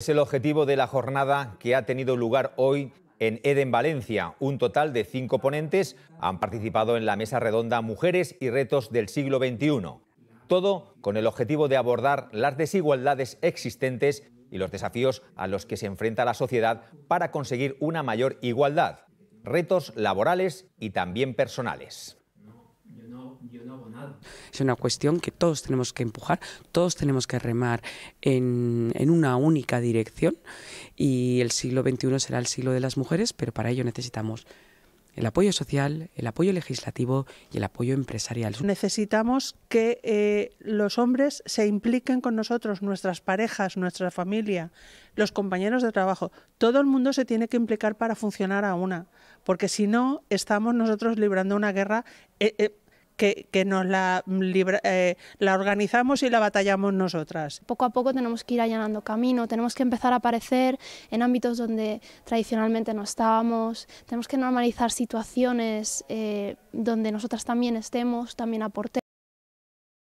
Es el objetivo de la jornada que ha tenido lugar hoy en Eden Valencia. Un total de cinco ponentes han participado en la mesa redonda Mujeres y Retos del siglo XXI. Todo con el objetivo de abordar las desigualdades existentes y los desafíos a los que se enfrenta la sociedad para conseguir una mayor igualdad, retos laborales y también personales. Es una cuestión que todos tenemos que empujar, todos tenemos que remar en, una única dirección y el siglo XXI será el siglo de las mujeres, pero para ello necesitamos el apoyo social, el apoyo legislativo y el apoyo empresarial. Necesitamos que eh, los hombres se impliquen con nosotros, nuestras parejas, nuestra familia, los compañeros de trabajo. Todo el mundo se tiene que implicar para funcionar a una, porque si no, estamos nosotros librando una guerra. Eh, eh, que, nos la, eh, la organizamos y la batallamos nosotras. Poco a poco tenemos que ir allanando camino, tenemos que empezar a aparecer en ámbitos donde tradicionalmente no estábamos, tenemos que normalizar situaciones eh, donde nosotras también estemos, también aportemos.